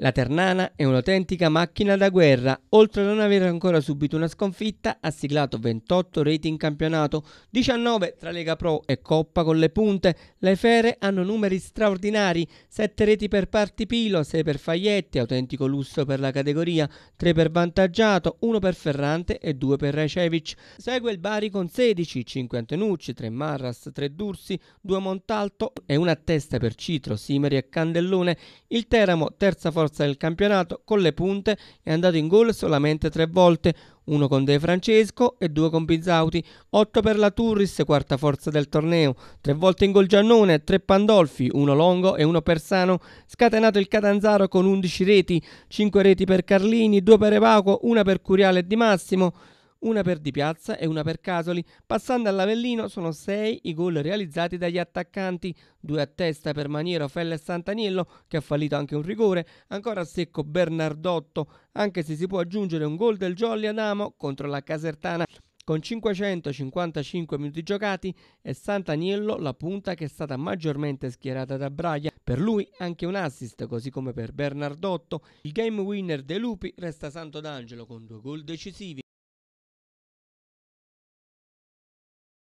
La Ternana è un'autentica macchina da guerra. Oltre a non aver ancora subito una sconfitta, ha siglato 28 reti in campionato, 19 tra Lega Pro e Coppa con le punte. Le fere hanno numeri straordinari, 7 reti per Partipilo, 6 per Faglietti, autentico lusso per la categoria, 3 per Vantaggiato, 1 per Ferrante e 2 per Recevic. Segue il Bari con 16, 5 Antenucci, 3 Marras, 3 Dursi, 2 Montalto e una testa per Citro, Simeri e Candellone. Il Teramo, terza forza forza del campionato con le punte è andato in gol solamente tre volte, uno con De Francesco e due con Pizzauti, otto per la Turris, quarta forza del torneo, tre volte in gol Giannone, tre Pandolfi, uno Longo e uno Persano, scatenato il Catanzaro con undici reti, cinque reti per Carlini, due per Evaco, una per Curiale e Di Massimo, una per Di Piazza e una per Casoli. Passando all'Avellino sono sei i gol realizzati dagli attaccanti, due a testa per Maniero, Fella e Santaniello che ha fallito anche un rigore, ancora a secco Bernardotto, anche se si può aggiungere un gol del Jolly Adamo contro la Casertana con 555 minuti giocati è Santaniello la punta che è stata maggiormente schierata da Braia. Per lui anche un assist, così come per Bernardotto. Il game winner dei Lupi resta Santo D'Angelo con due gol decisivi.